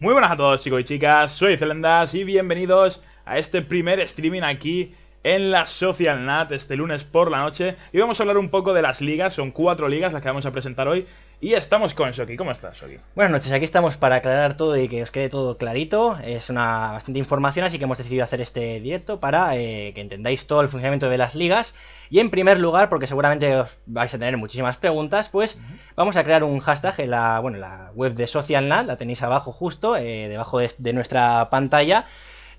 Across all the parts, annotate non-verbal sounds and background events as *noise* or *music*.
Muy buenas a todos chicos y chicas, soy Zelendas y bienvenidos a este primer streaming aquí en la Social este lunes por la noche. Y vamos a hablar un poco de las ligas, son cuatro ligas las que vamos a presentar hoy. Y estamos con Soki, ¿Cómo estás, Soki? Buenas noches, aquí estamos para aclarar todo y que os quede todo clarito. Es una bastante información, así que hemos decidido hacer este directo para eh, que entendáis todo el funcionamiento de las ligas. Y en primer lugar, porque seguramente os vais a tener muchísimas preguntas, pues vamos a crear un hashtag en la, bueno, la web de SocialNat, la tenéis abajo justo, eh, debajo de nuestra pantalla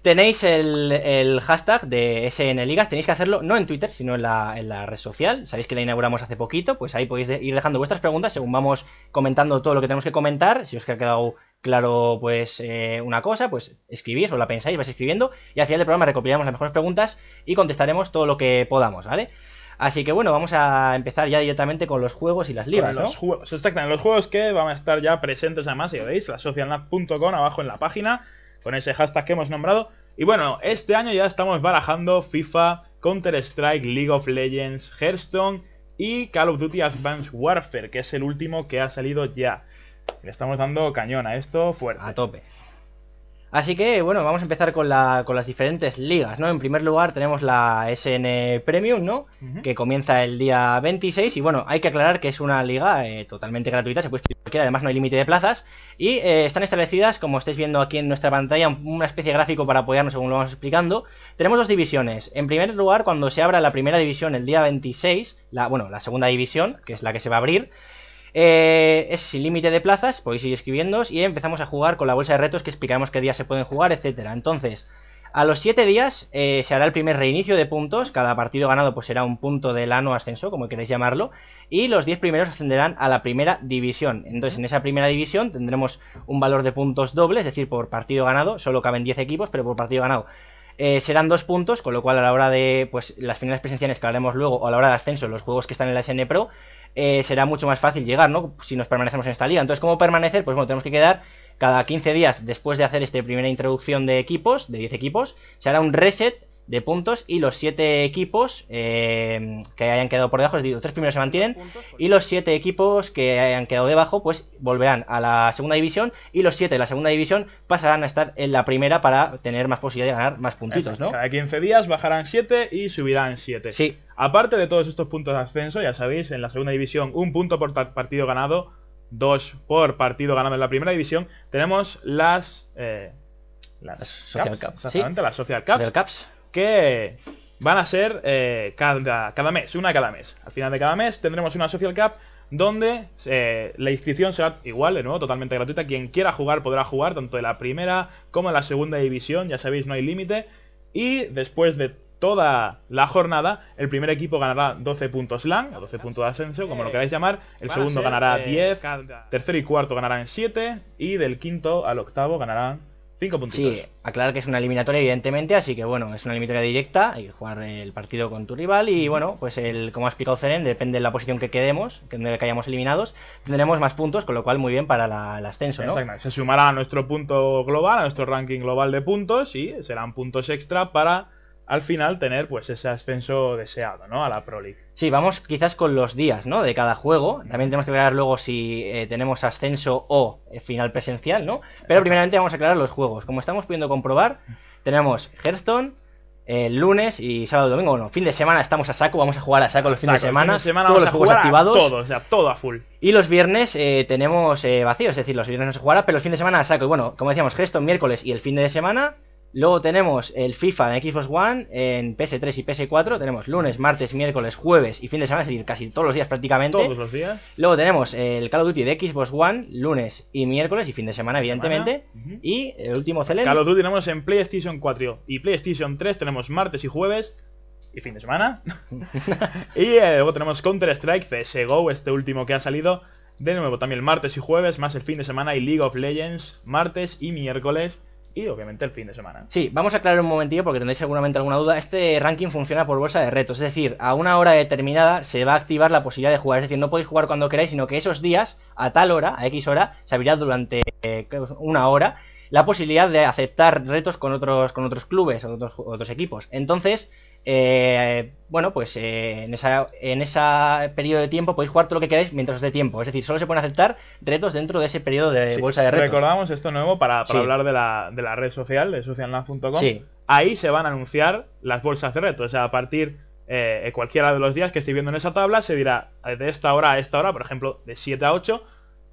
Tenéis el, hashtag de SNLigas, tenéis que hacerlo no en Twitter, sino en la, red social. Sabéis que la inauguramos hace poquito, pues ahí podéis ir dejando vuestras preguntas según vamos comentando todo lo que tenemos que comentar. Si os ha quedado claro pues eh, una cosa, pues escribís o la pensáis, vais escribiendo y al final del programa recopilaremos las mejores preguntas y contestaremos todo lo que podamos, ¿vale? Así que bueno, vamos a empezar ya directamente con los juegos y las ligas, Los juegos, los juegos que van a estar ya presentes además, ya veis, la socialnap.com abajo en la página con ese hashtag que hemos nombrado. Y bueno, este año ya estamos barajando FIFA, Counter-Strike, League of Legends, Hearthstone y Call of Duty Advanced Warfare, que es el último que ha salido ya. Le estamos dando cañón a esto fuerte. A tope. Así que, bueno, vamos a empezar con, las diferentes ligas, ¿no? En primer lugar tenemos la SN Premium, ¿no? Que comienza el día 26 y, bueno, hay que aclarar que es una liga eh, totalmente gratuita, se puede escribir cualquiera, además no hay límite de plazas y eh, están establecidas, como estáis viendo aquí en nuestra pantalla, una especie de gráfico para apoyarnos según lo vamos explicando. Tenemos dos divisiones. En primer lugar, cuando se abra la primera división el día 26, la, bueno, la segunda división, que es la que se va a abrir, eh, es sin límite de plazas, podéis ir escribiendo y empezamos a jugar con la bolsa de retos que explicaremos qué días se pueden jugar, etcétera. Entonces, a los 7 días eh, se hará el primer reinicio de puntos, cada partido ganado pues será un punto del ano ascenso, como queréis llamarlo, y los 10 primeros ascenderán a la primera división. Entonces en esa primera división tendremos un valor de puntos doble, es decir, por partido ganado, solo caben 10 equipos, pero por partido ganado eh, serán dos puntos, con lo cual a la hora de pues, las finales presenciales que haremos luego, o a la hora de ascenso, los juegos que están en la SN Pro, eh, será mucho más fácil llegar, ¿no? Si nos permanecemos en esta liga. Entonces, ¿cómo permanecer? Pues bueno, tenemos que quedar cada 15 días después de hacer esta primera introducción de equipos, de 10 equipos, se hará un reset de puntos y los siete equipos eh, que hayan quedado por debajo, los tres primeros se mantienen pues y los siete equipos que hayan quedado debajo pues volverán a la segunda división y los siete de la segunda división pasarán a estar en la primera para tener más posibilidad de ganar más puntitos, ¿no? Cada 15 días bajarán 7 y subirán 7. Sí. Aparte de todos estos puntos de ascenso, ya sabéis, en la segunda división un punto por partido ganado, dos por partido ganado en la primera división, tenemos las... Eh, las Social Caps las Social Social que van a ser eh, cada, cada, mes, una cada mes. Al final de cada mes tendremos una Social Cup donde eh, la inscripción será igual, de nuevo, totalmente gratuita. Quien quiera jugar podrá jugar, tanto de la primera como de la segunda división, ya sabéis, no hay límite. Y después de toda la jornada, el primer equipo ganará 12 puntos LAN, o 12 puntos de ascenso, como lo eh, queráis llamar, el segundo ganará 10, tercero y cuarto ganarán 7, y del quinto al octavo ganarán Cinco puntos. Sí, aclarar que es una eliminatoria, evidentemente, así que bueno, es una eliminatoria directa, hay que jugar el partido con tu rival y bueno, pues el, como ha explicado Ceren depende de la posición que quedemos, que donde hayamos eliminados, tendremos más puntos, con lo cual muy bien para la, el ascenso, ¿no? se sumará a nuestro punto global, a nuestro ranking global de puntos y serán puntos extra para al final tener pues ese ascenso deseado, ¿no? A la Pro League. Sí, vamos quizás con los días, ¿no? De cada juego. También tenemos que aclarar luego si eh, tenemos ascenso o eh, final presencial, ¿no? Pero primeramente vamos a aclarar los juegos. Como estamos pudiendo comprobar, tenemos Hearthstone, el eh, lunes y sábado domingo. Bueno, fin de semana estamos a saco, vamos a jugar a saco los fines de semana. todos los juegos activados. Todo, o sea, todo a full. Y los viernes tenemos vacío, vacíos, es decir, los viernes no se jugará, pero los fin de semana a saco. Y bueno, como decíamos, gesto miércoles y el fin de semana. Luego tenemos el FIFA en Xbox One, en PS3 y PS4. Tenemos lunes, martes, miércoles, jueves y fin de semana, es decir, casi todos los días prácticamente. Todos los días. Luego tenemos el Call of Duty de Xbox One, lunes y miércoles y fin de semana, evidentemente. Y el último celeste. Call of Duty tenemos en PlayStation 4 y PlayStation 3. Tenemos martes y jueves y fin de semana. *laughs* *laughs* y eh, luego tenemos Counter-Strike, CSGO, este último que ha salido. De nuevo, también martes y jueves, más el fin de semana y League of Legends, martes y miércoles y obviamente el fin de semana. Sí, vamos a aclarar un momentillo porque tendréis seguramente alguna duda. Este ranking funciona por bolsa de retos, es decir, a una hora determinada se va a activar la posibilidad de jugar, es decir, no podéis jugar cuando queráis, sino que esos días, a tal hora, a X hora, se abrirá durante eh, una hora la posibilidad de aceptar retos con otros, con otros clubes, otros, otros equipos. Entonces, eh, bueno, pues eh, en ese esa periodo de tiempo podéis jugar todo lo que queráis mientras os tiempo. Es decir, solo se pueden aceptar retos dentro de ese periodo de bolsa de retos. Recordamos esto nuevo para, hablar de la, de la red social, de socialnet.com Ahí se van a anunciar las bolsas de retos. O sea, a partir eh, cualquiera de los días que estoy viendo en esa tabla, se dirá eh, de esta hora a esta hora, por ejemplo, de 7 a 8,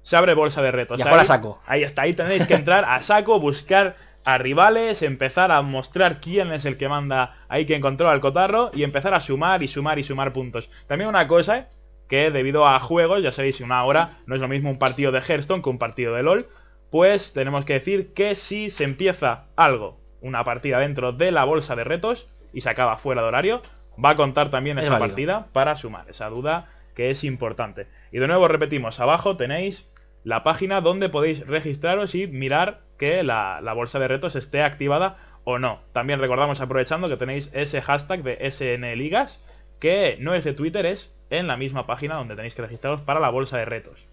se abre bolsa de retos. ahora saco. Ahí está, ahí tenéis que entrar a saco, buscar a rivales, empezar a mostrar quién es el que manda ahí, que controla el cotarro, y empezar a sumar y sumar y sumar puntos. También una cosa, que debido a juegos, ya sabéis, una hora no es lo mismo un partido de Hearthstone que un partido de LOL, pues tenemos que decir que si se empieza algo, una partida dentro de la bolsa de retos y se acaba fuera de horario, va a contar también esa partida para sumar, esa duda que es importante. Y de nuevo repetimos, abajo tenéis la página donde podéis registraros y mirar que la, bolsa de retos esté activada o no. También recordamos, aprovechando que tenéis ese hashtag de SNLigas, que no es de Twitter, es en la misma página donde tenéis que registraros para la bolsa de retos.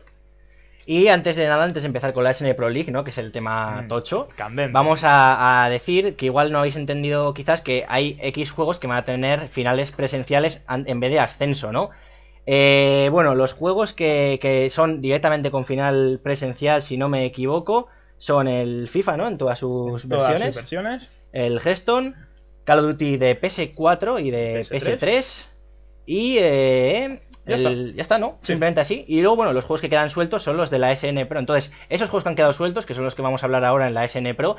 Y antes de nada, antes de empezar con la SN Pro League, ¿no? Que es el tema mm, tocho. Vamos a, decir que igual no habéis entendido quizás que hay X juegos que van a tener finales presenciales en vez de ascenso, ¿no? Eh, bueno, los juegos que son directamente con final presencial, si no me equivoco, son el FIFA, ¿no? En todas sus todas versiones. Sus versiones. El Hearthstone, Call of Duty de PS4 y de PS3. y eh, ya, está. ¿no? Simplemente así. Y luego, bueno, los juegos que quedan sueltos son los de la SN Pro. Entonces, esos juegos que han quedado sueltos, que son los que vamos a hablar ahora en la SN Pro,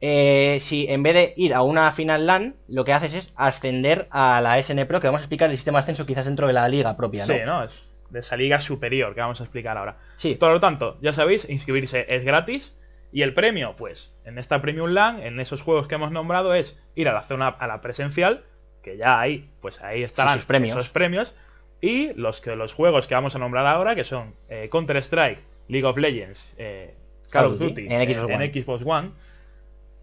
eh, si en vez de ir a una final LAN, lo que haces es ascender a la SN Pro, que vamos a explicar el sistema de ascenso quizás dentro de la liga propia, ¿no? Sí, ¿no? Es de esa liga superior que vamos a explicar ahora. Sí. Por lo tanto, ya sabéis, inscribirse es gratis. Y el premio, pues, en esta Premium LAN, en esos juegos que hemos nombrado, es ir a la zona, a la presencial, que ya ahí, pues ahí estarán esos premios. premios y los, que, los juegos que vamos a nombrar ahora, que son eh, Counter-Strike, League of Legends, eh, Call of Duty, en Xbox One,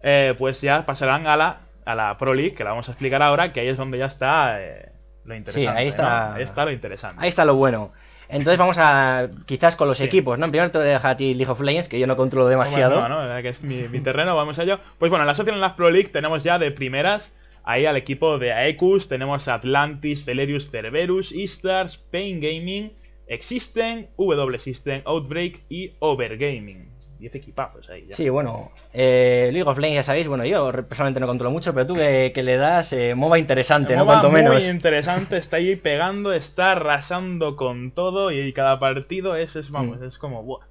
eh, pues ya pasarán a la, la Pro League, que la vamos a explicar ahora, que ahí es donde ya está eh, lo interesante. está, ahí está lo interesante. Ahí está lo bueno. Entonces vamos a, quizás con los equipos, ¿no? Primero te voy a dejar a ti League of que yo no controlo demasiado. No, no, que es mi, terreno, vamos a ello. Pues bueno, en la Social en las Pro League tenemos ya de primeras ahí al equipo de Aekus, tenemos Atlantis, Celerius, Cerberus, Eastars, Pain Gaming, Existen, W System, Outbreak y Overgaming. 10 equipazos ahí. Ya. Sí, bueno, eh, League of Legends, ya sabéis, bueno, yo personalmente no controlo mucho, pero tú que, le das eh, MOBA interesante, ¿no? Cuanto menos. Muy interesante, está ahí pegando, está arrasando con todo y cada partido es, es vamos, mm. es como, buah.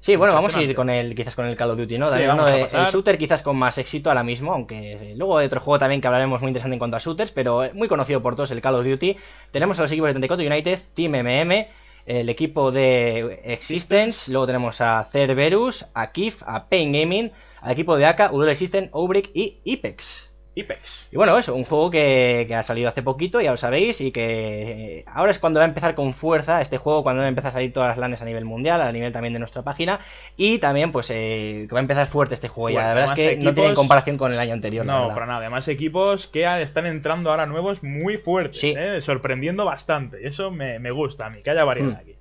Sí, bueno, vamos a ir con el, quizás con el Call of Duty, ¿no? Eh, el shooter quizás con más éxito ahora mismo, aunque eh, luego de otro juego también que hablaremos muy interesante en cuanto a shooters, pero muy conocido por todos el Call of Duty. Tenemos a los equipos de 34 United, Team MM, el equipo de Existence, luego tenemos a Cerberus, a Kif, a Pain Gaming, al equipo de Aka, Udol Existence, y Ipex. Y bueno, eso, un juego que, ha salido hace poquito, ya lo sabéis, y que eh, ahora es cuando va a empezar con fuerza este juego, cuando empieza a salir todas las LANes a nivel mundial, a nivel también de nuestra página, y también pues eh, que va a empezar fuerte este juego, ya la verdad es que no tiene comparación con el año anterior. No, para nada, además equipos que están entrando ahora nuevos muy fuertes, ¿eh? sorprendiendo bastante, eso me, gusta a mí, que haya variedad mm. aquí.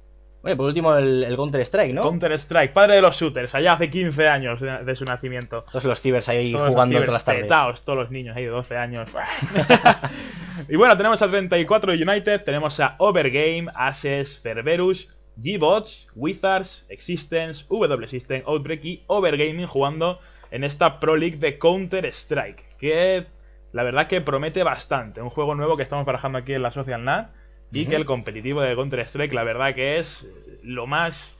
Oye, por último el, Counter-Strike, ¿no? Counter-Strike, padre de los shooters, allá hace 15 años de, su nacimiento. Todos los cibers ahí jugando todas las tardes. todos los niños ahí de 12 años. *laughs* y bueno, tenemos a 34 United, tenemos a Overgame, Ases, Cerberus, G-Bots, Wizards, Existence, W-System, Outbreak y Overgaming jugando en esta Pro League de Counter-Strike. Que la verdad que promete bastante. Un juego nuevo que estamos barajando aquí en la Social NAT y que el competitivo de Counter-Strike, la verdad que es lo más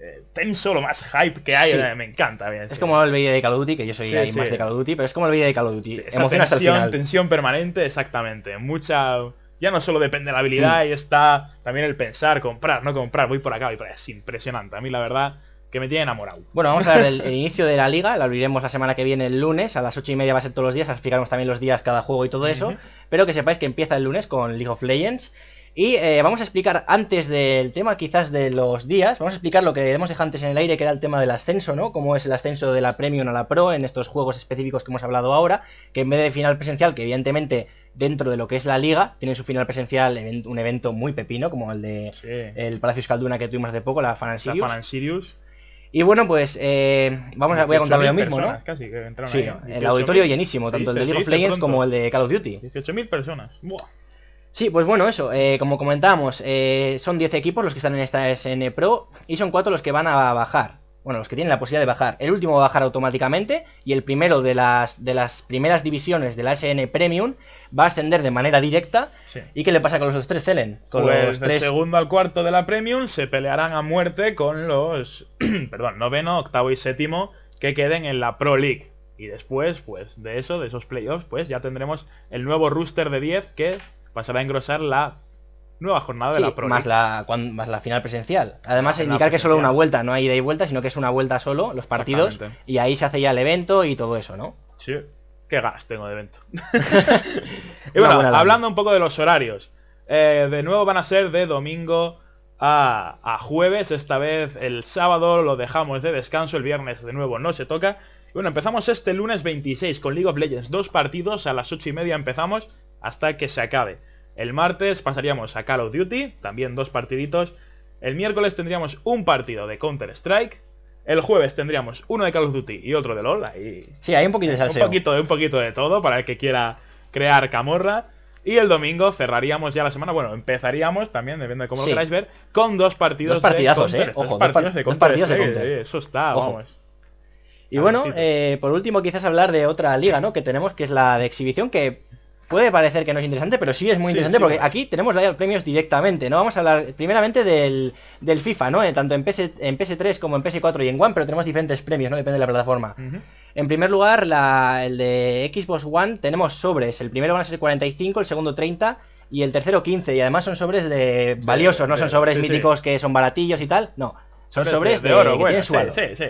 eh, tenso, lo más hype que hay. Me encanta. es como el vídeo de Call of Duty, que yo soy más de Call of Duty, pero es como el vídeo de Call of Duty. emoción tensión, permanente, exactamente. Mucha. Ya no solo depende de la habilidad, y mm. está también el pensar, comprar, no comprar, voy por acá, voy por Es impresionante. A mí, la verdad, que me tiene enamorado. Bueno, vamos a ver el, *laughs* inicio de la liga, la abriremos la semana que viene el lunes, a las ocho y media va a ser todos los días, explicaremos también los días, cada juego y todo eso. Pero que sepáis que empieza el lunes con League of Legends y eh, vamos a explicar antes del tema quizás de los días, vamos a explicar lo que hemos dejado antes en el aire, que era el tema del ascenso, ¿no? Cómo es el ascenso de la Premium a la Pro en estos juegos específicos que hemos hablado ahora, que en vez de final presencial, que evidentemente dentro de lo que es la liga, tiene su final presencial un evento muy pepino, como el de el Palacio Escalduna que tuvimos hace poco, la Final Sirius. Y bueno, pues eh, vamos a, voy a contar lo mismo, ¿no? sí, el auditorio llenísimo, tanto el de League of Legends como el de Call of Duty. 18.000 personas. Buah. Sí, pues bueno, eso, eh, como comentábamos, eh, son 10 equipos los que están en esta SN Pro y son 4 los que van a bajar. Bueno, los que tienen la posibilidad de bajar. El último va a bajar automáticamente y el primero de las, de las primeras divisiones de la SN Premium va a ascender de manera directa. ¿Y qué le pasa con los tres Celen? Con pues los tres... segundo al cuarto de la Premium se pelearán a muerte con los, *clears throat* perdón, noveno, octavo y séptimo que queden en la Pro League. Y después, pues de eso, de esos playoffs, pues ya tendremos el nuevo rooster de 10 que pasará a engrosar la nueva jornada de la Pro Más la, más la final presencial. Además, indicar que es solo una vuelta, no hay ida y vuelta, sino que es una vuelta solo, los partidos, y ahí se hace ya el evento y todo eso, ¿no? Sí, qué gas tengo de evento. *laughs* *laughs* y bueno, hablando un poco de los horarios, eh, de nuevo van a ser de domingo a, jueves, esta vez el sábado lo dejamos de descanso, el viernes de nuevo no se toca. Bueno, empezamos este lunes 26 con League of Legends. Dos partidos, a las 8 y media empezamos hasta que se acabe. El martes pasaríamos a Call of Duty, también dos partiditos. El miércoles tendríamos un partido de Counter-Strike. El jueves tendríamos uno de Call of Duty y otro de LOL. sí, hay un poquito de Un poquito, de todo para el que quiera crear camorra. Y el domingo cerraríamos ya la semana. Bueno, empezaríamos también, depende de cómo lo queráis ver, con dos partidos. partidazos, de eh. eso está, vamos. Y bueno, eh, por último, quizás hablar de otra liga, ¿no? Que tenemos, que es la de exhibición, que puede parecer que no es interesante, pero sí es muy interesante porque aquí tenemos los premios directamente, ¿no? Vamos a hablar primeramente del, del FIFA, ¿no? Eh, tanto en, PS, en PS3 como en PS4 y en One, pero tenemos diferentes premios, ¿no? Depende de la plataforma. En primer lugar, la, el de Xbox One tenemos sobres. El primero van a ser 45, el segundo 30 y el tercero 15. Y además son sobres de valiosos, no son sobres míticos que son baratillos y tal. No, son sobres, de, oro, bueno, sí, sí.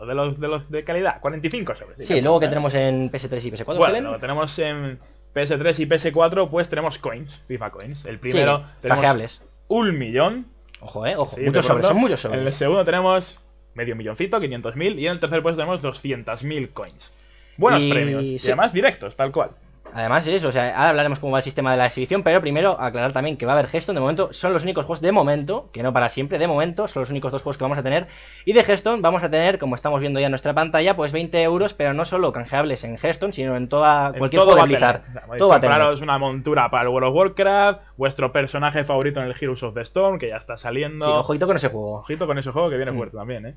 los, de los de calidad, 45 sobres. Sí, sí luego que ¿eh? tenemos en PS3 y PS4. Bueno, lo tenemos en PS3 y PS4, pues tenemos coins, FIFA coins. El primero, tenemos un millón. Ojo, eh, ojo, muchos sobre, son muchos sobres En el segundo tenemos medio milloncito, 500.000. Y en el tercer puesto tenemos 200.000 coins. Buenos premios. Y además directos, tal cual. Además es eso, o sea, ahora hablaremos cómo va el sistema de la exhibición, pero primero aclarar también que va a haber Hearthstone, de momento son los únicos juegos de momento, que no para siempre, de momento son los únicos dos juegos que vamos a tener, y de Hearthstone vamos a tener, como estamos viendo ya en nuestra pantalla, pues 20 euros, pero no solo canjeables en Hearthstone, sino en toda cualquier juego de Blizzard. Todo va a tener. una montura para el World of Warcraft, vuestro personaje favorito en el Heroes of the Storm, que ya está saliendo. Sí, ojito con ese juego. Ojito con ese juego que viene mm. fuerte también, eh.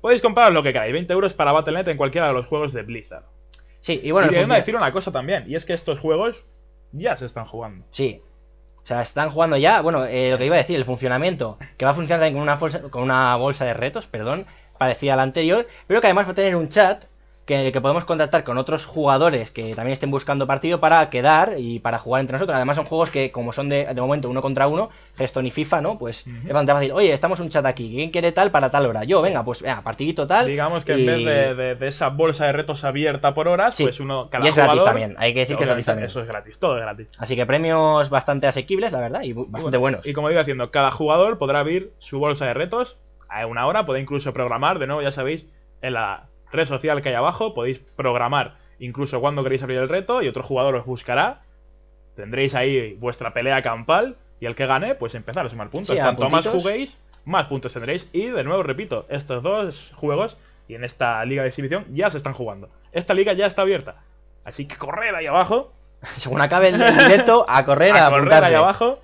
Podéis comprar lo que queráis, 20 euros para Battle.net en cualquiera de los juegos de Blizzard. Sí, y bueno. decir una cosa también, y es que estos juegos ya se están jugando. Sí. O sea, están jugando ya, bueno, eh, lo que iba a decir, el funcionamiento, que va a funcionar también con una bolsa, con una bolsa de retos, perdón, parecida a la anterior, pero que además va a tener un chat que, que podemos contactar con otros jugadores que también estén buscando partido para quedar y para jugar entre nosotros. Además, son juegos que, como son de, de momento uno contra uno, Geston y FIFA, ¿no? Pues es bastante fácil. Oye, estamos un chat aquí. ¿Quién quiere tal para tal hora? Yo, venga, pues venga, partidito tal. Digamos que en vez de, esa bolsa de retos abierta por horas, pues uno cada y es gratis también. Hay que decir que es gratis también. Eso es gratis, todo es gratis. Así que premios bastante asequibles, la verdad, y bastante buenos. Y como digo, haciendo cada jugador podrá abrir su bolsa de retos a una hora, Puede incluso programar, de nuevo, ya sabéis, en la red social que hay abajo, podéis programar incluso cuando queréis abrir el reto y otro jugador os buscará. Tendréis ahí vuestra pelea campal y el que gane, pues empezar a sumar puntos. Cuanto más juguéis, más puntos tendréis. Y de nuevo, repito, estos dos juegos y en esta liga de exhibición ya se están jugando. Esta liga ya está abierta. Así que correr ahí abajo. *laughs* Según acabe el directo, a correr a, a ahí abajo.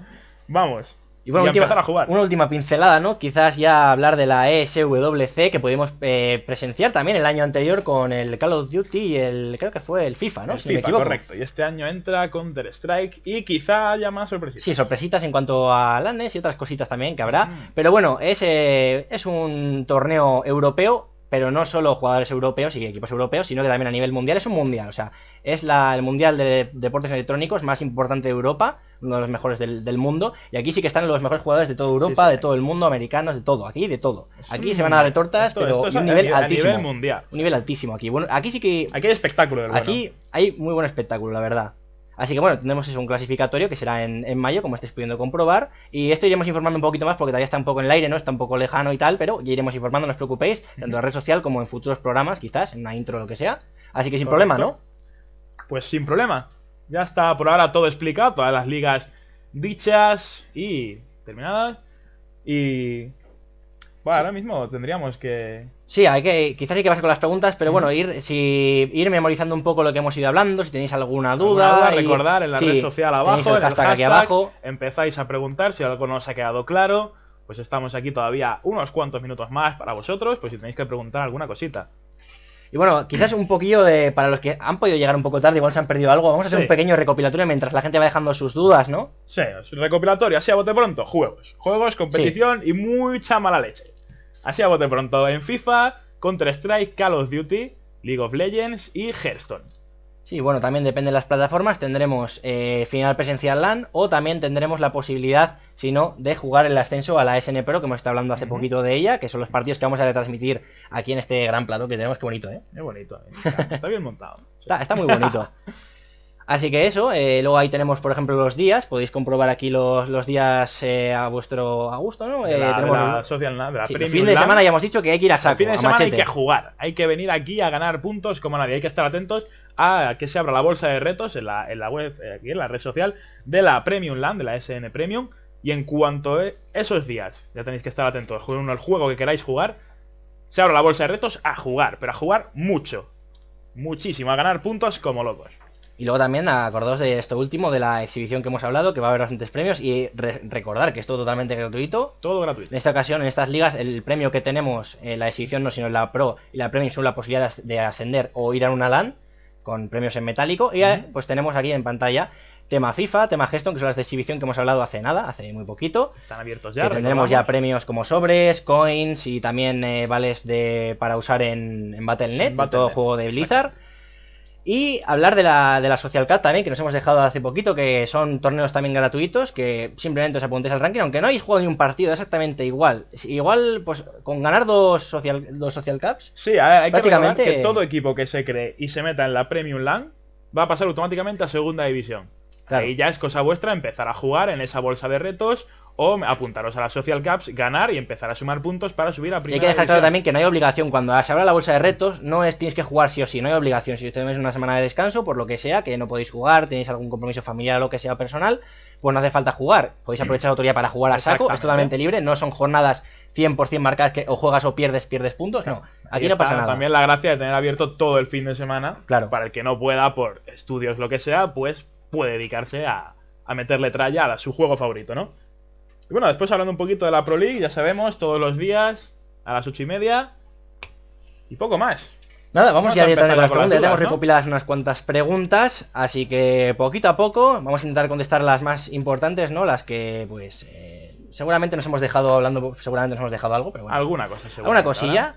Vamos. Y bueno, a jugar. una última pincelada, ¿no? Quizás ya hablar de la ESWC que pudimos eh, presenciar también el año anterior con el Call of Duty y el, creo que fue el FIFA, ¿no? correcto. Y este año entra Counter Strike y quizá haya más sorpresitas. Sí, sorpresitas en cuanto a Landes y otras cositas también que habrá. Mm. Pero bueno, es, eh, es un torneo europeo pero no solo jugadores europeos y equipos europeos, sino que también a nivel mundial es un mundial. O sea, es la, el mundial de deportes electrónicos más importante de Europa, uno de los mejores del, mundo. Y aquí sí que están los mejores jugadores de toda Europa, de todo el mundo, americanos, de todo, aquí, de todo. Aquí se van a dar tortas, pero un nivel altísimo. nivel mundial. Un nivel altísimo aquí. Bueno, aquí sí que. Aquí hay espectáculo, Aquí hay muy buen espectáculo, la verdad. Así que bueno, tendremos eso, un clasificatorio que será en, mayo, como estáis pudiendo comprobar. Y esto iremos informando un poquito más porque todavía está un poco en el aire, ¿no? Está un poco lejano y tal, pero ya iremos informando, no os preocupéis, tanto en la red social como en futuros programas, quizás, en una intro o lo que sea. Así que sin problema, ¿no? Pues sin problema. Ya está por ahora todo explicado, todas las ligas dichas y terminadas. Y bueno, ahora mismo tendríamos que... Sí, hay que, quizás hay que pasar con las preguntas, pero bueno, ir, si, ir memorizando un poco lo que hemos ido hablando, si tenéis alguna duda... recordar en la red social abajo, en el hashtag, aquí abajo. empezáis a preguntar si algo no os ha quedado claro, pues estamos aquí todavía unos cuantos minutos más para vosotros, pues si tenéis que preguntar alguna cosita. Y bueno, quizás un poquillo de, para los que han podido llegar un poco tarde, igual se han perdido algo, vamos a hacer un pequeño recopilatorio mientras la gente va dejando sus dudas, ¿no? Sí, recopilatorio, así a bote pronto, juegos. Juegos, competición y mucha mala leche. Así a bote pronto, en FIFA, Counter-Strike, Call of Duty, League of Legends y Hearthstone. Sí, bueno, también depende de las plataformas. Tendremos eh, final presencial LAN o también tendremos la posibilidad, si no, de jugar el ascenso a la SN Pro, que hemos estado hablando hace poquito de ella, que son los partidos que vamos a retransmitir aquí en este gran plato que tenemos. Qué bonito, ¿eh? Qué bonito, eh, Está, bien montado. *laughs* Está, está, muy bonito. Así que eso, eh, luego ahí tenemos, por ejemplo, los días. Podéis comprobar aquí los, los días a vuestro gusto, ¿no? De la, Social de el fin de semana ya hemos dicho que hay que ir a saco. El fin de semana hay que jugar. Hay que venir aquí a ganar puntos como nadie. Hay que estar atentos a que se abra la bolsa de retos en la, web, eh, aquí en la red social de la Premium Land, de la SN Premium. Y en cuanto a e, esos días, ya tenéis que estar atentos, uno al juego que queráis jugar, se abre la bolsa de retos a jugar, pero a jugar mucho, muchísimo, a ganar puntos como locos. Y luego también acordaos de esto último, de la exhibición que hemos hablado, que va a haber bastantes premios. Y recordar que es todo totalmente gratuito. Todo gratuito. En esta ocasión, en estas ligas, el premio que tenemos, En eh, la exhibición no, sino la Pro y la Premium, son la posibilidad de ascender o ir a una LAN con premios en metálico. Y pues tenemos aquí en pantalla tema FIFA, tema Geston, que son las de exhibición que hemos hablado hace nada, hace muy poquito. Están abiertos ya. Que tendremos ya premios como sobres, coins y también eh, vales de para usar en, Battle.net, en todo juego de Blizzard. Y hablar de la, de la Social Cup también, que nos hemos dejado hace poquito, que son torneos también gratuitos, que simplemente os apuntéis al ranking, aunque no hay jugado ni un partido exactamente igual. Igual, pues con ganar dos Social, dos social Cups. Sí, hay prácticamente... que que todo equipo que se cree y se meta en la Premium LAN va a pasar automáticamente a Segunda División. Y ya es cosa vuestra empezar a jugar en esa bolsa de retos o apuntaros a las social caps, ganar y empezar a sumar puntos para subir a primera. hay que dejar claro también que no hay obligación. Cuando se abre la bolsa de retos, no es tienes que jugar sí o sí, no hay obligación. Si tenéis una semana de descanso, por lo que sea, que no podéis jugar, tenéis algún compromiso familiar o lo que sea personal, pues no hace falta jugar. Podéis *clears throat* aprovechar la autoría para jugar a saco, es totalmente libre, no son jornadas 100% marcadas que o juegas o pierdes, pierdes puntos, no. Aquí no pasa nada. También la gracia de tener abierto todo el fin de semana. Claro. Para el que no pueda, por estudios, lo que sea, pues puede dedicarse a, meterle tralla a su juego favorito, ¿no? Y bueno, después hablando un poquito de la Pro League, ya sabemos, todos los días, a las ocho y media. Y poco más. Nada, vamos, ya directamente de las preguntas. ya tenemos recopiladas unas cuantas preguntas, así que poquito a poco vamos a intentar contestar las más importantes, ¿no? Las que, pues, eh, seguramente nos hemos dejado hablando, seguramente nos hemos dejado algo, pero bueno. Alguna cosa, seguro. Alguna cosilla.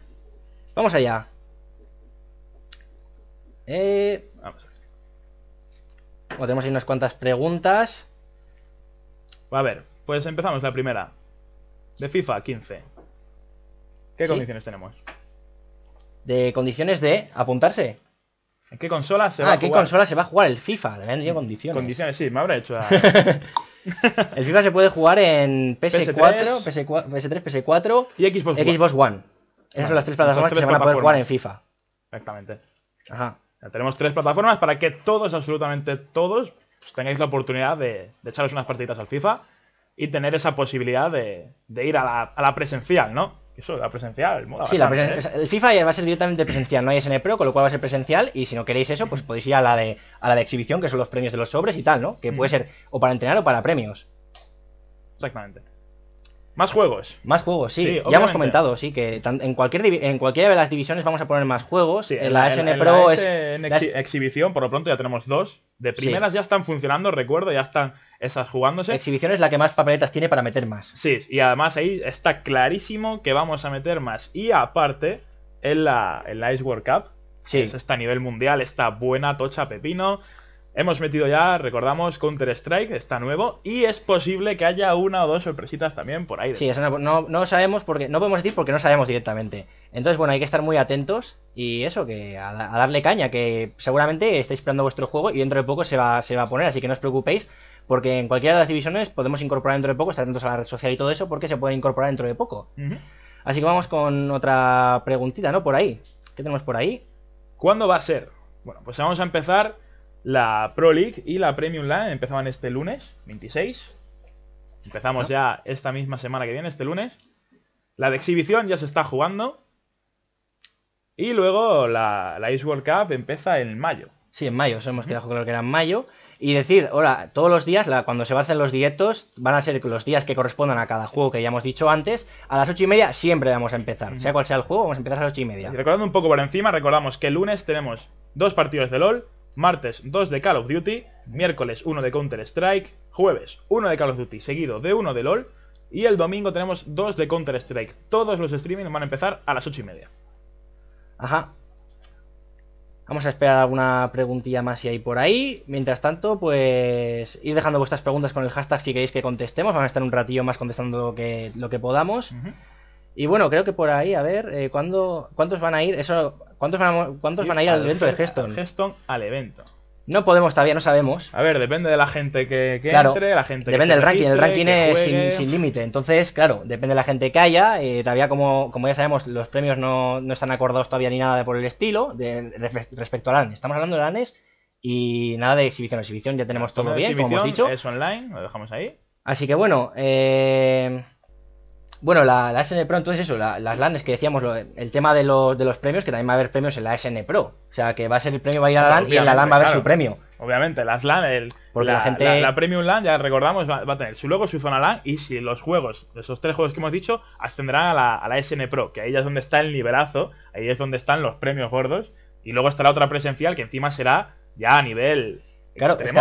Vamos allá. Eh... Vamos tenemos ahí unas cuantas preguntas. A ver, pues empezamos la primera. De FIFA 15. ¿Qué condiciones tenemos? De condiciones de apuntarse. ¿En qué consola se ah, va a jugar? ¿qué consola se va a jugar? El FIFA, le habían dicho condiciones. Condiciones, sí, me habrá hecho. *laughs* el FIFA se puede jugar en PS4, PS3, ps 4 y Xbox, One. Esas son las tres plataformas que se van a poder jugar en FIFA. Exactamente. Ajá. tenemos tres plataformas para que todos, absolutamente todos, tengáis la oportunidad de, de echaros unas partiditas al FIFA y tener esa posibilidad de, ir a la, presencial, ¿no? Eso, la presencial, Sí, la presencial ¿eh? el FIFA va a ser directamente presencial, no hay SN e con lo cual va a ser presencial y si no queréis eso, pues podéis ir a la de, a la de exhibición, que son los premios de los sobres y tal, ¿no? Que puede ser o para entrenar o para premios. Exactamente. Más juegos. Más juegos, sí. ya hemos comentado, sí, que en, cualquier en cualquiera de las divisiones vamos a poner más juegos. en, la, SN Pro es. En exhibición, por lo pronto ya tenemos dos. De primeras ya están funcionando, recuerdo, ya están esas jugándose. Exhibición es la que más papeletas tiene para meter más. Sí, y además ahí está clarísimo que vamos a meter más. Y aparte, en la, en la Ice World Cup, que es a nivel mundial, está buena, tocha, pepino. Hemos metido ya, recordamos, Counter-Strike, está nuevo, y es posible que haya una o dos sorpresitas también por ahí. Sí, no, sabemos, porque no podemos decir porque no sabemos directamente. Entonces, bueno, hay que estar muy atentos y eso, que a, darle caña, que seguramente estáis esperando vuestro juego y dentro de poco se va, se va a poner, así que no os preocupéis, porque en cualquiera de las divisiones podemos incorporar dentro de poco, estar atentos a la red social y todo eso, porque se puede incorporar dentro de poco. Así que vamos con otra preguntita, ¿no? Por ahí. ¿Qué tenemos por ahí? ¿Cuándo va a ser? Bueno, pues vamos a empezar la Pro League y la Premium Line empezaban este lunes, 26. Empezamos ya esta misma semana que viene, este lunes. La de exhibición ya se está jugando. Y luego la, Ice World Cup empieza en mayo. Sí, en mayo, eso hemos quedado lo que era en mayo. Y decir, ahora, todos los días, cuando se van a los directos, van a ser los días que correspondan a cada juego que ya hemos dicho antes. A las ocho y media siempre vamos a empezar. Sea cual sea el juego, vamos a empezar a las ocho y media. recordando un poco por encima, recordamos que el lunes tenemos dos partidos de LOL, martes 2 de Call of Duty, miércoles 1 de Counter Strike, jueves 1 de Call of Duty seguido de 1 de LOL y el domingo tenemos 2 de Counter Strike. Todos los streamings van a empezar a las 8 y media. Ajá. Vamos a esperar alguna preguntilla más si hay por ahí. Mientras tanto, pues ir dejando vuestras preguntas con el hashtag si queréis que contestemos. Van a estar un ratillo más contestando lo que, lo que podamos. Y bueno, creo que por ahí, a ver, eh, ¿cuántos van a ir? Eso ¿Cuántos van a, ir al, evento de Geston? al evento. No podemos, todavía no sabemos. A ver, depende de la gente que, entre, la gente Depende del ranking, el ranking es sin, límite. Entonces, claro, depende de la gente que haya. Eh, todavía, como, ya sabemos, los premios no, están acordados todavía ni nada por el estilo. respecto al ANES, estamos hablando del ANES y nada de exhibición. Exhibición ya tenemos todo bien, como hemos dicho. Es online, lo dejamos ahí. Así que bueno, eh bueno, la, la, SN Pro, entonces eso, la, las LANs que decíamos el tema de los, de los premios, que también va a haber premios en la SN Pro. O sea, que va a ser el premio va a ir a la LAN y en la LAN va a haber su premio. Obviamente, las LAN, la, gente... la, Premium LAN, ya recordamos, va, a tener su logo, su zona LAN y si los juegos, esos tres juegos que hemos dicho, ascenderán a la, a la SN Pro, que ahí es donde está el nivelazo, ahí es donde están los premios gordos y luego está la otra presencial que encima será ya a nivel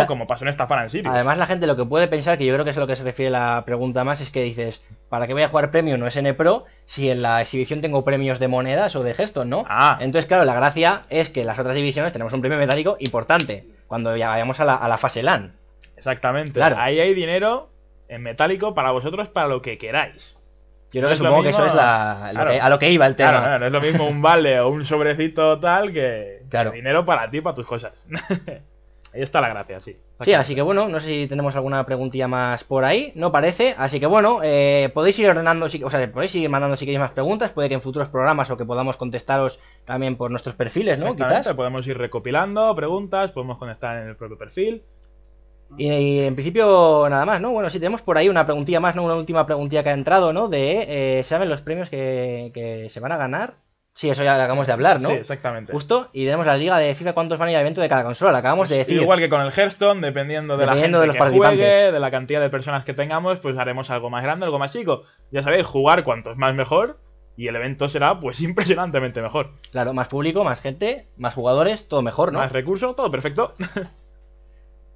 como pasó en esta en Además, la gente lo que puede pensar, que yo creo que es a lo que se refiere la pregunta más, es que dices, ¿para qué voy a jugar Premium o SN Pro si en la exhibición tengo premios de monedas o de gestos, no? Ah. Entonces, claro, la gracia es que en las otras divisiones tenemos un premio metálico importante, cuando ya vayamos a la, fase LAN. Exactamente. Ahí hay dinero en metálico para vosotros, para lo que queráis. Yo creo que supongo que eso es a lo que iba el tema. Claro, no es lo mismo un vale o un sobrecito tal que, que dinero para ti, para tus cosas. *laughs* Ahí está la gracia, sí. Sí, así que bueno, no sé si tenemos alguna preguntilla más por ahí, no parece, así que bueno, eh, podéis ir ordenando, o sea, podéis ir mandando si queréis más preguntas, puede que en futuros programas o que podamos contestaros también por nuestros perfiles, ¿no? Quizás. Podemos ir recopilando preguntas, podemos conectar en el propio perfil. Y, en principio nada más, ¿no? Bueno, sí, tenemos por ahí una preguntilla más, ¿no? Una última preguntilla que ha entrado, ¿no? De, eh, ¿saben los premios que, que se van a ganar? Sí, eso ya acabamos de hablar, ¿no? Sí, exactamente. Justo, y tenemos la liga de FIFA cuántos van a ir al evento de cada consola, acabamos de pues decir. Igual que con el Hearthstone, dependiendo de la gente de de la cantidad de personas que tengamos, pues haremos algo más grande, algo más chico. Ya sabéis, jugar cuantos más mejor y el evento será pues *laughs* impresionantemente mejor. Claro, más público, más gente, más jugadores, todo mejor, ¿no? Más recursos, todo perfecto. *laughs*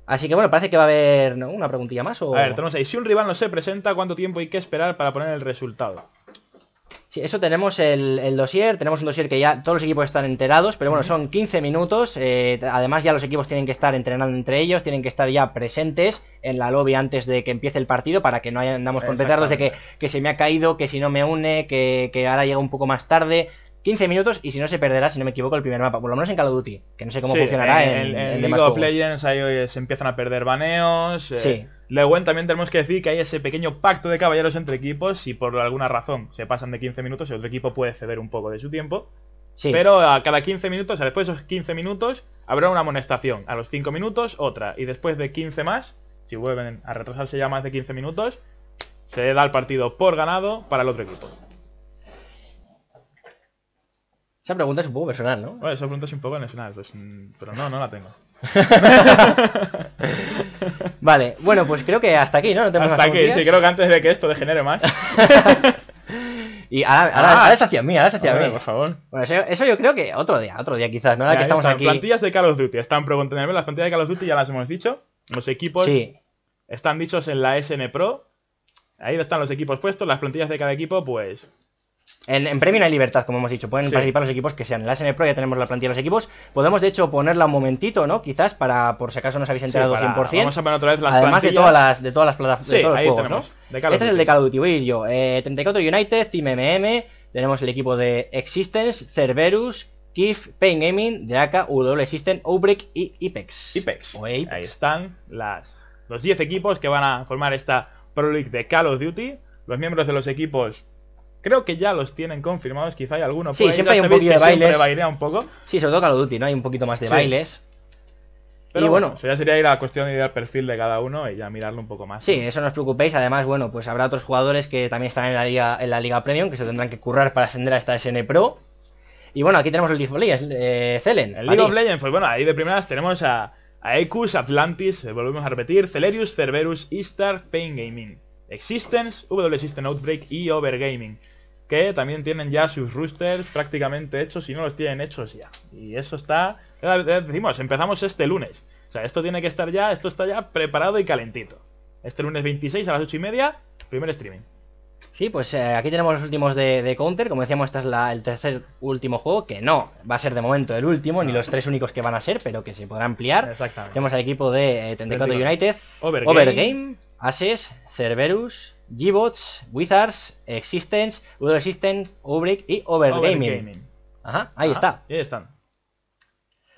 Así que bueno, parece que va a haber una preguntilla más o... A ver, tenemos si un rival no se presenta, ¿cuánto tiempo hay que esperar para poner el resultado? Sí, eso tenemos el, el, dossier, tenemos un dossier que ya todos los equipos están enterados, pero bueno, son 15 minutos, eh, además ya los equipos tienen que estar entrenando entre ellos, tienen que estar ya presentes en la lobby antes de que empiece el partido para que no andamos con de que, se me ha caído, que si no me une, que, que ahora llega un poco más tarde, 15 minutos y si no se perderá, si no me equivoco, el primer mapa. Por lo menos en Call of Duty, que no sé cómo funcionará en, en, en, en League Ahí eh, se empiezan a perder baneos. Sí. Eh, Luego también tenemos que decir que hay ese pequeño pacto de caballeros entre equipos. Si por alguna razón se pasan de 15 minutos, el otro equipo puede ceder un poco de su tiempo. Pero a cada 15 minutos, o sea, después de esos 15 minutos, habrá una amonestación. A los 5 minutos, otra. Y después de 15 más, si vuelven a retrasarse ya más de 15 minutos, se da el partido por ganado para el otro equipo. Esa pregunta es un poco personal, ¿no? esa pregunta es un poco personal, pues, mm, pero no, no la tengo. *laughs* vale, bueno, pues creo que hasta aquí, ¿no? hasta aquí, sí, creo que antes de que esto degenere más. *laughs* y ahora, ah. es hacia mí, ahora hacia mí. por favor. Bueno, eso, yo creo que otro día, otro día quizás, ¿no? Ahora que estamos Plantillas de Call of Duty, están preguntándome, las plantillas de Call of Duty ya las hemos dicho. Los equipos están dichos en la SN Pro. Ahí están los equipos puestos, las plantillas de cada equipo, pues en, en Premium hay libertad, como hemos dicho. Pueden participar los equipos que sean. En la SN Pro ya tenemos la plantilla de los equipos. Podemos, de hecho, ponerla un momentito, ¿no? Quizás, para por si acaso no os habéis enterado 100%. Vamos a poner otra vez las Además de todas las, de todas las plataformas. de todos los juegos, ¿no? Este es el de Call of Duty, voy a ir yo. 34 eh, United, Team MM. Tenemos el equipo de Existence, Cerberus, Kif, Pain Gaming, Draka, W System, Outbreak y Ipex. Ipex. Ahí están los 10 equipos que van a formar esta Pro League de Call of Duty. Los miembros de los equipos Creo que ya los tienen confirmados, quizá hay alguno sí, siempre hay un poquito de bailes. un poco. Sí, sobre todo Call of Duty, ¿no? Hay un poquito más de bailes. Pero y bueno, eso ya sería ir a la cuestión de ir al perfil de cada uno y ya mirarlo un poco más. Sí, eso no os preocupéis. Además, bueno, pues habrá otros jugadores que también están en la Liga, en la Liga Premium, que se tendrán que currar para ascender a esta SN Pro. Y bueno, aquí tenemos el League of Legends, eh, Celen. El League of Legends, pues bueno, ahí de primeras tenemos a, a Ecus, Atlantis, eh, volvemos a repetir, Celerius, Cerberus, Istar, Pain Gaming. Existence, W System Outbreak y Overgaming. Que también tienen ya sus roosters prácticamente hechos y no los tienen hechos ya. Y eso está... Eh, eh, decimos, empezamos este lunes. O sea, esto tiene que estar ya, esto está ya preparado y calentito. Este lunes 26 a las 8 y media, primer streaming. Sí, pues eh, aquí tenemos los últimos de, Counter. Como decíamos, este es el tercer último juego, que no va a ser de momento el último, ni los tres únicos que van a ser, pero que se podrá ampliar. Tenemos al equipo de eh, United, Overgame, Overgame Ases, Cerberus, G-Bots, Wizards, Existence, Udo Existence, Ubrick y Overgaming. Ajá, ahí está. Ah, ahí están.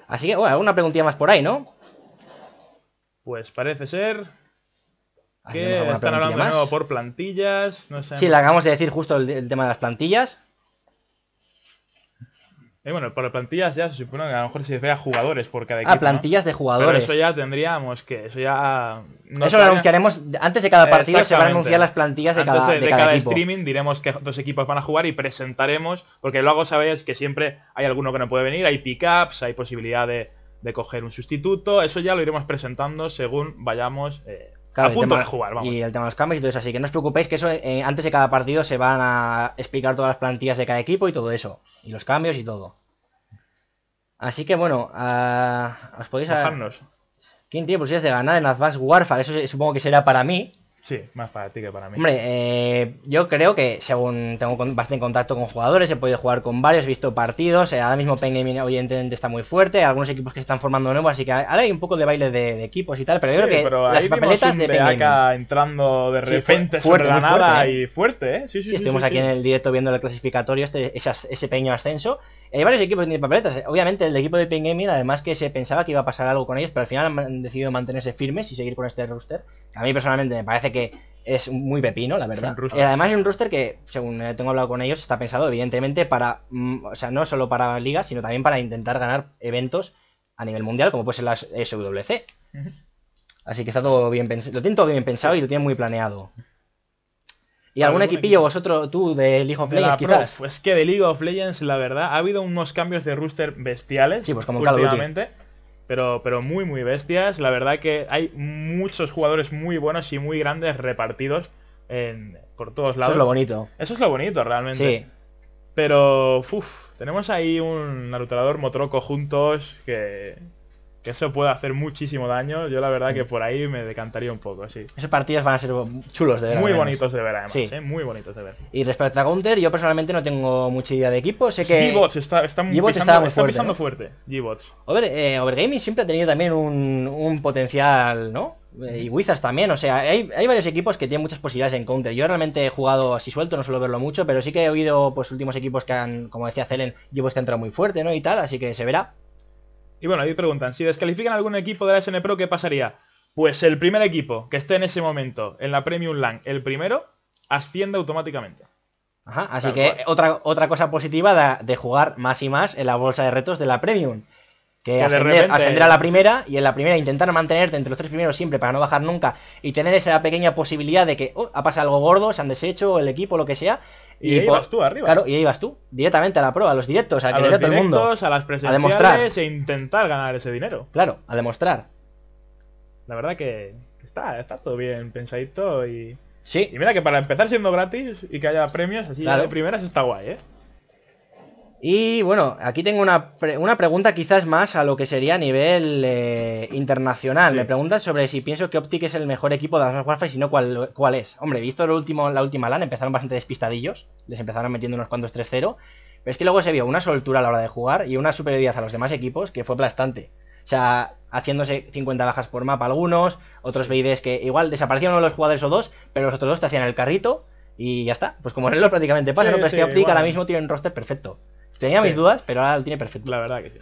Así que, bueno, una preguntilla más por ahí, ¿no? Pues parece ser. Que están hablando de nuevo por plantillas. No sé. Sí, le acabamos de decir justo el, tema de las plantillas. Y eh, bueno, por plantillas ya se supone que a lo mejor se vea jugadores por cada Ah, plantillas de jugadores. Pero eso ya tendríamos que. Eso ya. eso lo anunciaremos. Antes de cada partido se van a anunciar las plantillas de cada, de, de cada, streaming diremos que dos equipos van a jugar y presentaremos. Porque luego sabéis que siempre hay alguno que no puede venir, hay pickups, hay posibilidad de, coger un sustituto. Eso ya lo iremos presentando según vayamos. Eh, a punto de jugar, vamos. Y el tema de los cambios y todo eso. Así que no os preocupéis que eso eh, antes de cada partido se van a explicar todas las plantillas de cada equipo y todo eso. Y los cambios y todo. Así que bueno, ah, os podéis... Bajarnos. ¿Quién tiene posibilidades de ganar en Advanced Warfare? Eso supongo que será para mí. Sí, más para ti que para mí. Hombre, eh, yo creo que según tengo bastante contacto con jugadores, he podido jugar con varios, he visto partidos. Eh, ahora mismo Peña obviamente está muy fuerte, algunos equipos que están formando nuevos, así que ahora hay un poco de baile de, equipos y tal, pero yo creo que las papeletas de Pain entrando de repente sí, fuerte, la ¿eh? y fuerte, ¿eh? Sí, sí, sí Estuvimos aquí en el directo viendo el clasificatorio, este, ese, ese pequeño ascenso. Hay varios equipos en papeletas. Obviamente, el equipo de Pain Gaming, además que se pensaba que iba a pasar algo con ellos, pero al final han decidido mantenerse firmes y seguir con este roster. A mí personalmente me parece que es muy pepino, la verdad. Y además es un roster que, según tengo hablado con ellos, está pensado evidentemente para, mm, o sea, no solo para ligas, sino también para intentar ganar eventos a nivel mundial, como puede ser la SWC. Así que está todo bien pensado, lo tienen todo bien pensado y lo tienen muy planeado. ¿Y algún, equipillo vosotros, tú, de League of Legends, quizás? Pues que de League of Legends, la verdad, ha habido unos cambios de rooster bestiales. Sí, pues últimamente, pero, pero muy, muy bestias. La verdad que hay muchos jugadores muy buenos y muy grandes repartidos por todos lados. Eso es lo bonito. Eso es lo bonito, realmente. Sí. Pero, uff, tenemos ahí un aluterador motroco juntos que que eso puede hacer muchísimo daño. Yo la verdad que por ahí me decantaría un poco, sí. Esos partidos van a ser chulos de ver. Muy bonitos de ver, además. ¿eh? Muy bonitos de ver. Y respecto a Counter, yo personalmente no tengo mucha idea de equipo. Sé que... G-Bots está, está, pisando, está fuerte, pisando G-Bots. Eh, Overgaming siempre ha tenido también un, potencial, ¿no? Eh, y Wizards también, o sea, hay, hay, varios equipos que tienen muchas posibilidades en Counter. Yo realmente he jugado así suelto, no suelo verlo mucho, pero sí que he oído pues últimos equipos que han, como decía Celen, bots que han entrado muy fuerte, ¿no? Y tal, así que se verá. Y bueno, ahí preguntan, si descalifican algún equipo de la SN Pro, ¿qué pasaría? Pues el primer equipo que esté en ese momento en la Premium LAN, el primero, asciende automáticamente. Ajá, así que otra, otra cosa positiva de, jugar más y más en la bolsa de retos de la Premium. Que, que ascender, a la primera y en la primera intentar mantenerte entre los tres primeros siempre para no bajar nunca y tener esa pequeña posibilidad de que oh, ha pasado algo gordo, se han deshecho el equipo, lo que sea, y, ahí tú arriba. Claro, y ahí vas tú, directamente a la prueba, a los directos, a, que a todo mundo. A las presenciales a e intentar ganar ese dinero. Claro, a demostrar. La verdad que está, está todo bien pensadito y... Sí. Y mira que para empezar siendo gratis y que haya premios así de primeras está guay, ¿eh? Y bueno, aquí tengo una, una pregunta quizás más a lo que sería a nivel eh, internacional. Me preguntan sobre si pienso que Optic es el mejor equipo de las Warfare y si no, cuál, cuál es. Hombre, visto lo último, la última LAN, empezaron bastante despistadillos, les empezaron metiendo unos cuantos 3-0, pero es que luego se vio una soltura a la hora de jugar y una superioridad a los demás equipos que fue aplastante. O sea, haciéndose 50 bajas por mapa algunos, otros BIDs que igual desaparecieron uno de los jugadores o dos, pero los otros dos te hacían el carrito y ya está. Pues como en el prácticamente pasa, Pero es que Optic ahora mismo tiene un roster perfecto. Tenía mis dudas, pero ahora lo tiene perfecto. La verdad que sí.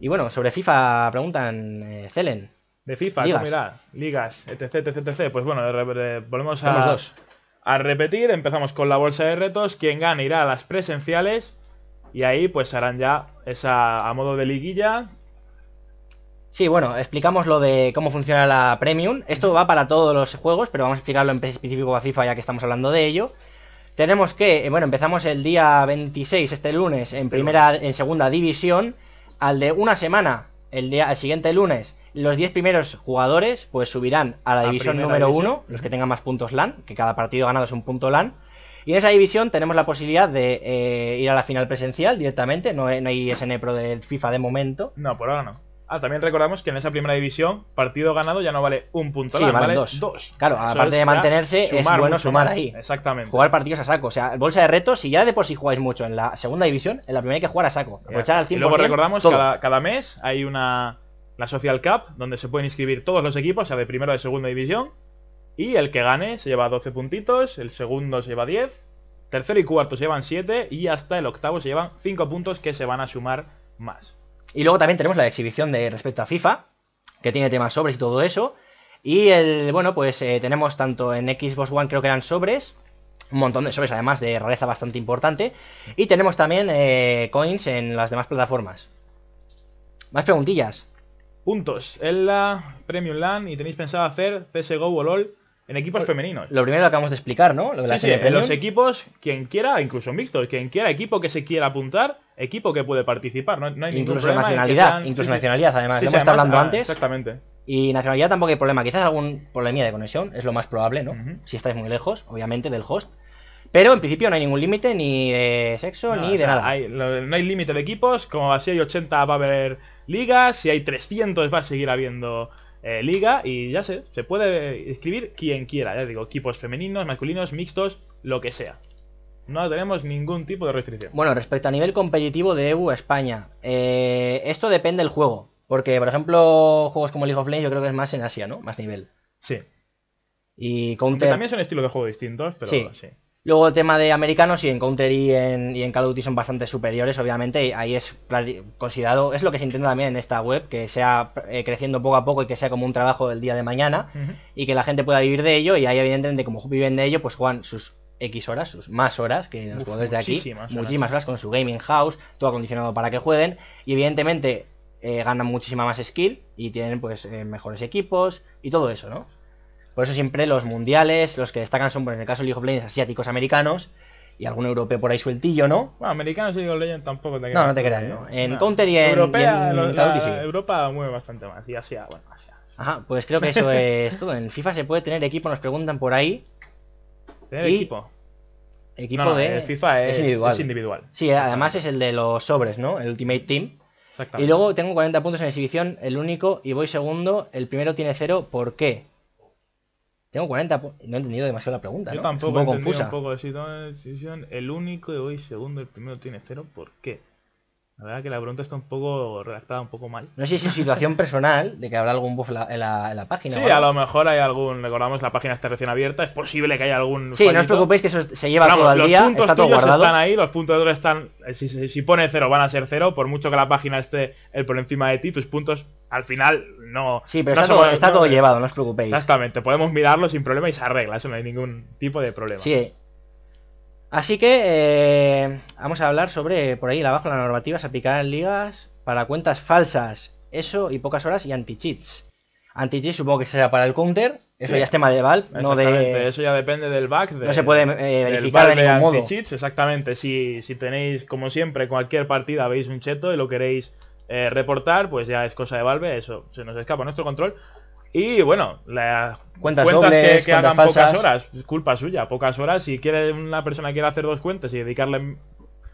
Y bueno, sobre FIFA preguntan, Zelen. Eh, Celen. De FIFA, ligas. ligas, etc, etc, etc. Pues bueno, volvemos a, a repetir. Empezamos con la bolsa de retos. Quien gane irá a las presenciales. Y ahí pues harán ya esa a modo de liguilla. Sí, bueno, explicamos lo de cómo funciona la Premium. Esto va para todos los juegos, pero vamos a explicarlo en específico a FIFA ya que estamos hablando de ello. Tenemos que, eh, bueno, empezamos el día 26, este lunes, en primera, en segunda división. Al de una semana, el día, el siguiente lunes, los 10 primeros jugadores, pues subirán a la, división número 1, los que tengan más puntos LAN, que cada partido ganado es un punto LAN. Y en esa división tenemos la posibilidad de eh, ir a la final presencial directamente. No, hay SN Pro del FIFA de momento. No, por ahora no. Ah, también recordamos que en esa primera división, partido ganado ya no vale un punto, sí, vale dos. Claro, aparte de mantenerse, es bueno sumar, ahí. Exactamente. Jugar partidos a saco. O sea, bolsa de retos, si ya de por sí jugáis mucho en la segunda división, en la primera hay que jugar a saco. al 100%. Y luego recordamos, cada, cada mes hay una la Social Cup, donde se pueden inscribir todos los equipos, o sea, de primero a de segunda división. Y el que gane se lleva 12 puntitos, el segundo se lleva 10, tercero y cuarto se llevan 7 y hasta el octavo se llevan 5 puntos que se van a sumar más. Y luego también tenemos la exhibición de respecto a FIFA, que tiene temas sobres y todo eso. Y el, bueno, pues eh, tenemos tanto en Xbox One creo que eran sobres, un montón de sobres además de rareza bastante importante. Y tenemos también eh, coins en las demás plataformas. Más preguntillas. Puntos. En la Premium Land, y tenéis pensado hacer CSGO o LOL en equipos femeninos. Lo primero lo acabamos de explicar, ¿no? en los equipos, quien quiera, incluso mixtos, quien quiera, equipo que se quiera apuntar, equipo que puede participar, no, incluso Nacionalidad, Incluso nacionalidad, además, lo hemos estado hablando ah, antes. Exactamente. Y nacionalidad tampoco hay problema, quizás algún problemilla de conexión, es lo más probable, ¿no? Si estáis muy lejos, obviamente, del host. Pero en principio no hay ningún límite ni de sexo ni de nada. no, hay límite de equipos, como así hay 80 va a haber ligas, si hay 300 va a seguir habiendo eh, liga y ya sé, se puede escribir quien quiera, ya digo, equipos femeninos, masculinos, mixtos, lo que sea. No tenemos ningún tipo de restricción. Bueno, respecto a nivel competitivo de EU España, eh, esto depende del juego. Porque, por ejemplo, juegos como League of Legends yo creo que es más en Asia, ¿no? Más nivel. Sí. Y también son estilos de juego distintos, pero sí. Luego el tema de americanos y en Counter y en, y en Call of Duty son bastante superiores, obviamente. Y ahí es considerado, es lo que se intenta también en esta web, que sea eh, creciendo poco a poco y que sea como un trabajo del día de mañana y que la gente pueda vivir de ello. Y ahí, evidentemente, como viven de ello, pues juegan sus X horas, sus más horas que los jugadores de aquí, muchísimas, horas. con su gaming house, todo acondicionado para que jueguen. Y evidentemente eh, ganan muchísima más skill y tienen pues eh, mejores equipos y todo eso, ¿no? Por eso siempre los mundiales, los que destacan son, pues, en el caso de League of Legends, asiáticos, americanos, y algún europeo por ahí sueltillo, ¿no? Bueno, americanos y League of Legends tampoco te No, no te creas, ¿eh? ¿no? En Counter y en, Europa mueve bastante más, y Asia, bueno, Asia. Ajá, pues creo que eso es todo. En FIFA se puede tener equipo, nos preguntan por ahí. ¿Tener equipo? Equipo de. FIFA es, individual. Sí, además es el de los sobres, ¿no? El Ultimate Team. Exactamente. Y luego tengo 40 puntos en exhibición, el único, y voy segundo. El primero tiene cero, ¿por qué? Tengo 40 No he entendido demasiado la pregunta. Yo tampoco he entendido un poco de decisión. El único y hoy segundo, el primero tiene cero. ¿Por qué? La verdad que la pregunta está un poco redactada, un poco mal. No sé si es situación personal, de que habrá algún buff en, la, página. Sí, a lo mejor hay algún. Recordamos, la página está recién abierta. Es posible que haya algún. Sí, no os preocupéis que eso se lleva todo el día. Los puntos está todo están ahí, los puntos de oro están. Si, si, pone cero, van a ser cero. Por mucho que la página esté el por encima de ti, tus puntos al final no. Sí, pero está, todo, llevado, no os preocupéis. Exactamente, podemos mirarlo sin problema y se arregla. Eso no hay ningún tipo de problema. Sí, Así que eh, vamos a hablar sobre, por ahí abajo, la normativa se aplicará en ligas para cuentas falsas, eso y pocas horas y anti-cheats. anti supongo que será para el counter, eso ya es tema de Valve, no de... Eso ya depende del back, De, no se puede eh, verificar de ningún modo. exactamente, si, si tenéis, como siempre, cualquier partida, veis un cheto y lo queréis eh, reportar, pues ya es cosa de Valve, eso se nos escapa nuestro control. Y bueno, las cuentas, cuentas dobles, que, hagan pocas horas, culpa suya, pocas horas. Si quiere una persona quiere hacer dos cuentas y dedicarle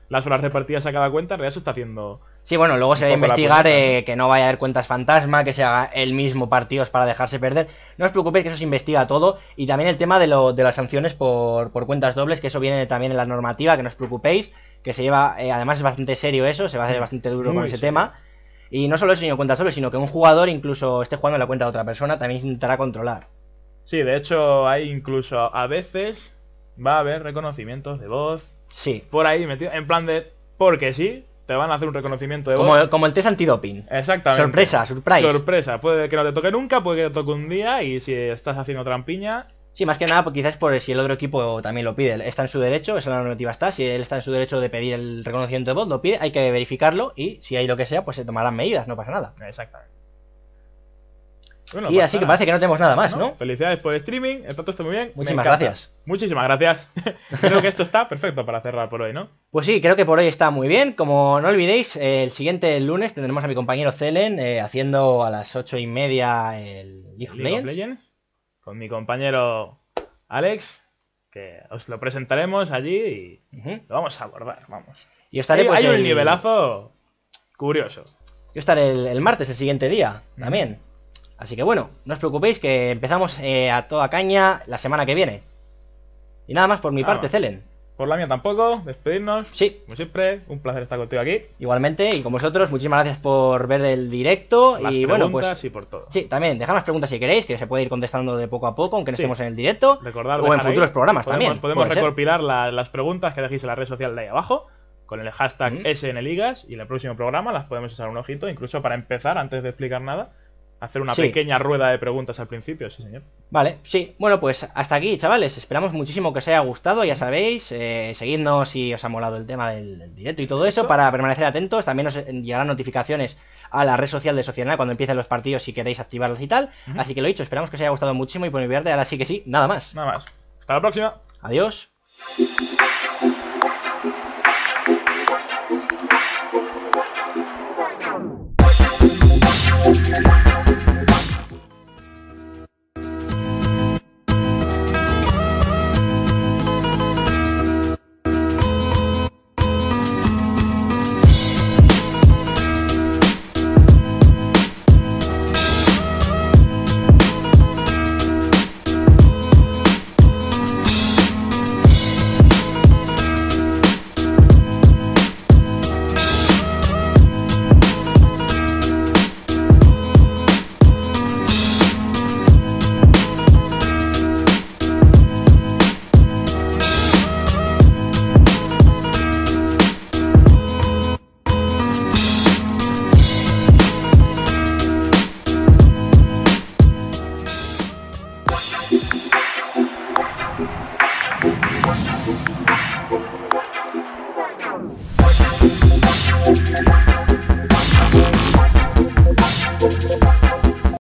las horas repartidas a cada cuenta, en realidad se está haciendo. Sí, bueno, luego se va a investigar eh, que no vaya a haber cuentas fantasma, que se haga el mismo partido para dejarse perder. No os preocupéis que eso se investiga todo. Y también el tema de, lo, de las sanciones por, por, cuentas dobles, que eso viene también en la normativa, que no os preocupéis, que se lleva, eh, además es bastante serio eso, se va a hacer bastante duro con ese tema. Y no solo eso, sino cuenta solo, sino que un jugador incluso esté jugando en la cuenta de otra persona, también intentará controlar. Sí, de hecho hay incluso a veces va a haber reconocimientos de voz. Sí. Por ahí metido, en plan de, porque sí, te van a hacer un reconocimiento de voz. Como, como el test antidoping. Exactamente. Sorpresa, surprise. Sorpresa, puede que no te toque nunca, puede que te toque un día y si estás haciendo trampiña, Sí, más que nada, pues quizás por si el otro equipo también lo pide. Está en su derecho, esa la normativa está. Si él está en su derecho de pedir el reconocimiento de bot lo pide, hay que verificarlo y si hay lo que sea, pues se tomarán medidas, no pasa nada. Exactamente. y pues así que parece que no tenemos nada más, ¿no? Felicidades por el streaming, el está muy bien. Muchísimas gracias. Muchísimas gracias. *laughs* *laughs* creo que esto está perfecto para cerrar por hoy, ¿no? Pues sí, creo que por hoy está muy bien. Como no olvidéis, eh, el siguiente lunes tendremos a mi compañero Celen eh, haciendo a las ocho y media el League Legends con mi compañero Alex, que os lo presentaremos allí y lo vamos a abordar, vamos. Y estaré, hay, pues, un nivelazo curioso. Yo estaré el, martes, el siguiente día, también. Así que bueno, no os preocupéis que empezamos eh, a toda caña la semana que viene. Y nada más por mi parte, Celen. Por la mía tampoco, despedirnos. Sí. Como siempre, un placer estar contigo aquí. Igualmente, y con vosotros, muchísimas gracias por ver el directo. y bueno, pues. Y por todo. Sí, también, dejad las preguntas si queréis, que se puede ir contestando de poco a poco, aunque no estemos en el directo. Recordad, o en futuros programas también. Podemos recopilar las preguntas que dejéis en la red social de ahí abajo, con el hashtag mm. SNLigas, y en el próximo programa las podemos usar un ojito, incluso para empezar, antes de explicar nada Hacer una pequeña rueda de preguntas al principio, sí, señor. Vale, sí. Bueno, pues hasta aquí, chavales. Esperamos muchísimo que os haya gustado, ya sabéis. Eh, seguidnos si os ha molado el tema del, directo y todo eso para permanecer atentos. También os llegarán notificaciones a la red social de Sociedad cuando empiecen los partidos si queréis activarlos y tal. Así que lo dicho, esperamos que os haya gustado muchísimo y por mi parte, ahora sí que sí, nada más. Nada más. Hasta la próxima. Adiós.